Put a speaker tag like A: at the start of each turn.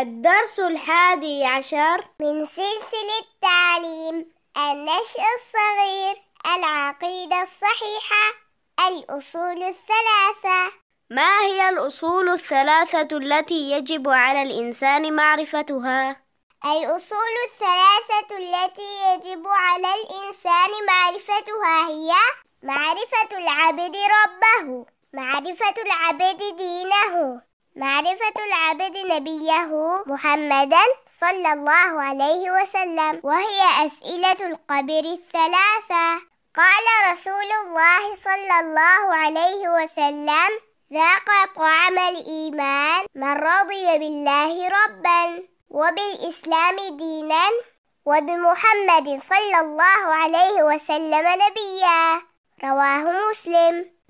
A: الدرس الحادي عشر من سلسلة تعليم النشأ الصغير العقيدة الصحيحة الأصول الثلاثة
B: ما هي الأصول الثلاثة التي يجب على الإنسان معرفتها؟
A: الأصول الثلاثة التي يجب على الإنسان معرفتها هي معرفة العبد ربه، معرفة العبد دينه، معرفة العبد نبيه محمدا صلى الله عليه وسلم وهي أسئلة القبر الثلاثة قال رسول الله صلى الله عليه وسلم ذاق طعم الإيمان من رضي بالله ربا وبالإسلام دينا وبمحمد صلى الله عليه وسلم نبيا رواه مسلم